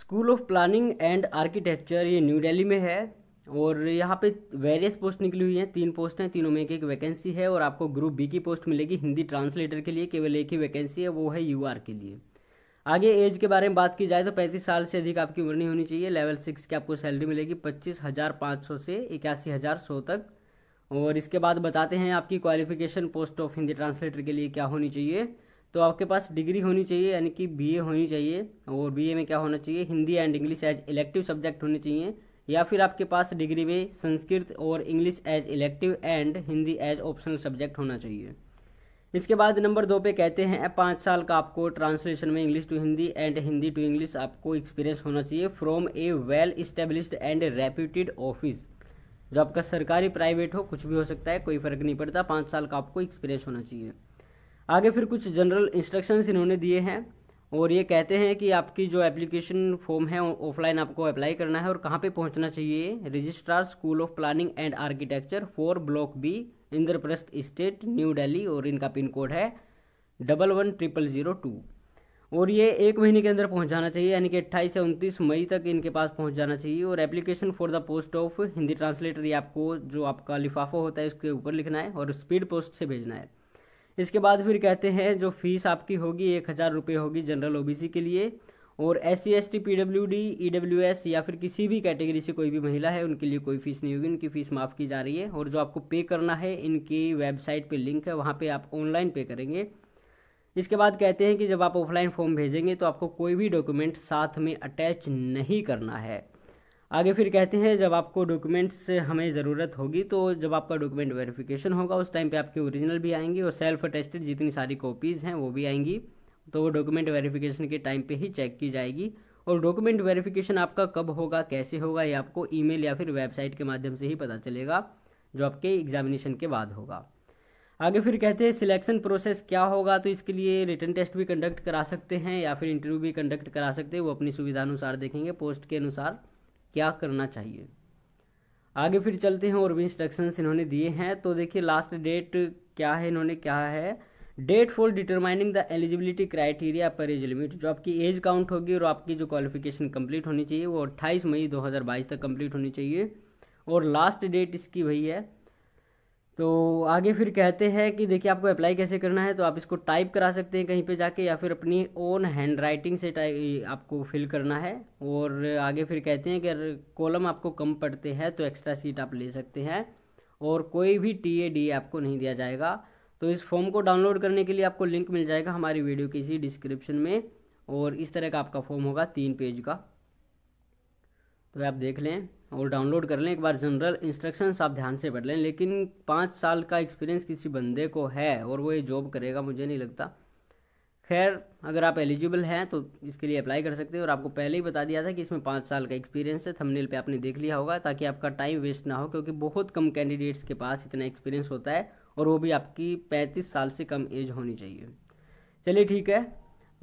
school of planning and architecture ये new Delhi में है और यहाँ पे वेरियस पोस्ट निकली हुई हैं तीन पोस्ट हैं तीनों में एक एक वैकेंसी है और आपको ग्रुप बी की पोस्ट मिलेगी हिंदी ट्रांसलेटर के लिए केवल एक ही वैकेंसी है वो है यू के लिए आगे एज के बारे में बात की जाए तो पैंतीस साल से अधिक आपकी उम्र नहीं होनी चाहिए लेवल सिक्स की आपको सैलरी मिलेगी पच्चीस हज़ार पाँच सौ से इक्यासी हज़ार सौ तक और इसके बाद बताते हैं आपकी qualification post of Hindi translator के लिए क्या होनी चाहिए तो आपके पास डिग्री होनी चाहिए यानी कि बीए होनी चाहिए और बीए में क्या होना चाहिए Hindi and English as elective subject होने चाहिए या फिर आपके पास डिग्री में संस्कृत और English as elective and Hindi as optional subject होना चाहिए इसके बाद नंबर दो पे कहते हैं पाँच साल का आपको ट्रांसलेशन में English to Hindi and Hindi to English आपको एक्सपीरियंस होना चाहिए from a well established and reputed office जो आपका सरकारी प्राइवेट हो कुछ भी हो सकता है कोई फर्क नहीं पड़ता पाँच साल का आपको एक्सपीरियंस होना चाहिए आगे फिर कुछ जनरल इंस्ट्रक्शंस इन्होंने दिए हैं और ये कहते हैं कि आपकी जो एप्लीकेशन फॉर्म है ऑफलाइन आपको अप्लाई करना है और कहाँ पे पहुँचना चाहिए registrar school of planning and architecture four block B Indraprastha estate new Delhi और इनका पिन कोड है double one triple zero two और ये एक महीने के अंदर पहुंच जाना चाहिए यानी कि अट्ठाईस या उनतीस मई तक इनके पास पहुंच जाना चाहिए और application for the post of Hindi translator ये आपको जो आपका लिफाफा होता है उसके ऊपर लिखना है और स्पीड पोस्ट से भेजना है इसके बाद फिर कहते हैं जो फीस आपकी होगी एक हज़ार रुपये होगी जनरल ओबीसी के लिए और S C S T P W D E W S या फिर किसी भी कैटेगरी से कोई भी महिला है उनके लिए कोई फीस नहीं होगी उनकी फ़ीस माफ़ की जा रही है और जो आपको पे करना है इनकी वेबसाइट पे लिंक है वहाँ पे आप ऑनलाइन पे करेंगे इसके बाद कहते हैं कि जब आप ऑफलाइन फॉर्म भेजेंगे तो आपको कोई भी डॉक्यूमेंट साथ में अटैच नहीं करना है आगे फिर कहते हैं जब आपको डॉक्यूमेंट्स हमें ज़रूरत होगी तो जब आपका डॉक्यूमेंट वेरिफिकेशन होगा उस टाइम पे आपके ओरिजिनल भी आएंगी और सेल्फ अटेस्टेड जितनी सारी कॉपीज़ हैं वो भी आएंगी तो वो डॉक्यूमेंट वेरिफिकेशन के टाइम पे ही चेक की जाएगी और डॉक्यूमेंट वेरिफिकेशन आपका कब होगा कैसे होगा ये आपको ई या फिर वेबसाइट के माध्यम से ही पता चलेगा जो आपके एग्जामिनेशन के बाद होगा आगे फिर कहते हैं सिलेक्शन प्रोसेस क्या होगा तो इसके लिए रिटर्न टेस्ट भी कंडक्ट करा सकते हैं या फिर इंटरव्यू भी कंडक्ट करा सकते हैं वो अपनी सुविधा अनुसार देखेंगे पोस्ट के अनुसार क्या करना चाहिए आगे फिर चलते हैं और भी इंस्ट्रक्शंस इन्होंने दिए हैं तो देखिए लास्ट डेट क्या है इन्होंने क्या है date for determining the eligibility criteria पर एज लिमिट जो आपकी एज काउंट होगी और आपकी जो क्वालिफिकेशन कंप्लीट होनी चाहिए वो 28 मई 2022 तक कंप्लीट होनी चाहिए और लास्ट डेट इसकी वही है तो आगे फिर कहते हैं कि देखिए आपको अप्लाई कैसे करना है तो आप इसको टाइप करा सकते हैं कहीं पे जाके या फिर अपनी ओन हैंड राइटिंग से आपको फिल करना है और आगे फिर कहते हैं कि अगर कॉलम आपको कम पड़ते हैं तो एक्स्ट्रा सीट आप ले सकते हैं और कोई भी टी ए डी आपको नहीं दिया जाएगा तो इस फॉर्म को डाउनलोड करने के लिए आपको लिंक मिल जाएगा हमारी वीडियो की इसी डिस्क्रिप्शन में और इस तरह का आपका फॉर्म होगा तीन पेज का तो आप देख लें और डाउनलोड कर लें एक बार जनरल इंस्ट्रक्शंस आप ध्यान से पढ़ लें लेकिन पाँच साल का एक्सपीरियंस किसी बंदे को है और वो ये जॉब करेगा मुझे नहीं लगता खैर अगर आप एलिजिबल हैं तो इसके लिए अप्लाई कर सकते हैं और आपको पहले ही बता दिया था कि इसमें पाँच साल का एक्सपीरियंस है थंबनेल पे आपने देख लिया होगा ताकि आपका टाइम वेस्ट ना हो क्योंकि बहुत कम कैंडिडेट्स के पास इतना एक्सपीरियंस होता है और वो भी आपकी पैंतीस साल से कम एज होनी चाहिए चलिए ठीक है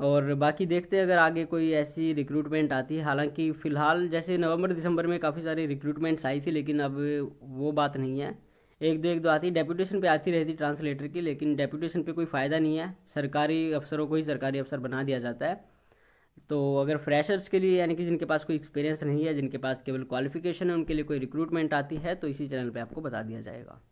और बाकी देखते हैं अगर आगे कोई ऐसी रिक्रूटमेंट आती है हालांकि फ़िलहाल जैसे नवंबर दिसंबर में काफ़ी सारी रिक्रूटमेंट्स आई थी लेकिन अब वो बात नहीं है एक दो एक दो आती डेपुटेशन पे आती रहती ट्रांसलेटर की लेकिन डेपुटेशन पे कोई फ़ायदा नहीं है सरकारी अफसरों को ही सरकारी अफसर बना दिया जाता है तो अगर फ्रेशर्स के लिए यानी कि जिनके पास कोई एक्सपीरियंस नहीं है जिनके पास केवल क्वालिफिकेशन है उनके लिए कोई रिक्रूटमेंट आती है तो इसी चैनल पे आपको बता दिया जाएगा